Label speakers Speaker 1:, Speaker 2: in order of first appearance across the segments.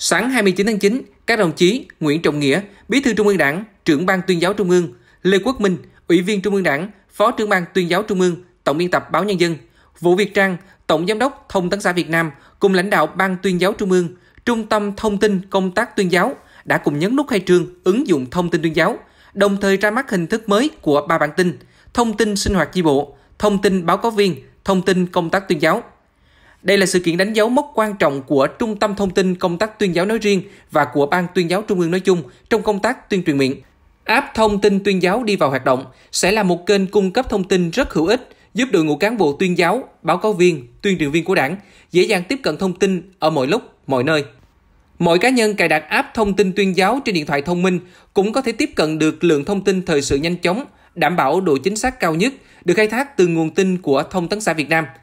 Speaker 1: Sáng 29 tháng 9, các đồng chí Nguyễn Trọng Nghĩa, Bí thư Trung ương Đảng, trưởng ban tuyên giáo Trung ương, Lê Quốc Minh, Ủy viên Trung ương Đảng, Phó trưởng ban tuyên giáo Trung ương, Tổng biên tập Báo Nhân dân, Vũ Việt Trang, Tổng giám đốc Thông tấn xã Việt Nam cùng lãnh đạo Ban tuyên giáo Trung ương, Trung tâm Thông tin Công tác tuyên giáo đã cùng nhấn nút khai trương ứng dụng thông tin tuyên giáo, đồng thời ra mắt hình thức mới của ba bản tin, thông tin sinh hoạt chi bộ, thông tin báo cáo viên, thông tin công tác tuyên giáo. Đây là sự kiện đánh dấu mốc quan trọng của Trung tâm Thông tin Công tác Tuyên giáo nói riêng và của Ban Tuyên giáo Trung ương nói chung trong công tác tuyên truyền miệng. App thông tin tuyên giáo đi vào hoạt động sẽ là một kênh cung cấp thông tin rất hữu ích, giúp đội ngũ cán bộ tuyên giáo, báo cáo viên, tuyên truyền viên của đảng dễ dàng tiếp cận thông tin ở mọi lúc, mọi nơi. Mọi cá nhân cài đặt app thông tin tuyên giáo trên điện thoại thông minh cũng có thể tiếp cận được lượng thông tin thời sự nhanh chóng, đảm bảo độ chính xác cao nhất, được khai thác từ nguồn tin của Thông tấn xã Việt Nam –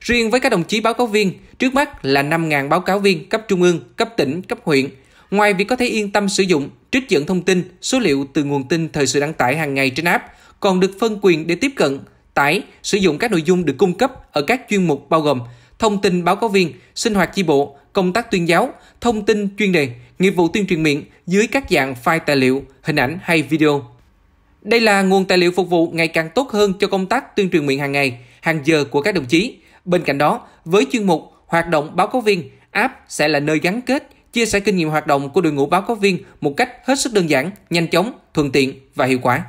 Speaker 1: Riêng với các đồng chí báo cáo viên, trước mắt là 5.000 báo cáo viên cấp trung ương, cấp tỉnh, cấp huyện. Ngoài việc có thể yên tâm sử dụng, trích dẫn thông tin, số liệu từ nguồn tin thời sự đăng tải hàng ngày trên app, còn được phân quyền để tiếp cận, tải, sử dụng các nội dung được cung cấp ở các chuyên mục bao gồm thông tin báo cáo viên, sinh hoạt chi bộ, công tác tuyên giáo, thông tin chuyên đề, nghiệp vụ tuyên truyền miệng dưới các dạng file tài liệu, hình ảnh hay video. Đây là nguồn tài liệu phục vụ ngày càng tốt hơn cho công tác tuyên truyền miệng hàng ngày, hàng giờ của các đồng chí. Bên cạnh đó, với chuyên mục Hoạt động báo cáo viên, app sẽ là nơi gắn kết, chia sẻ kinh nghiệm hoạt động của đội ngũ báo cáo viên một cách hết sức đơn giản, nhanh chóng, thuận tiện và hiệu quả.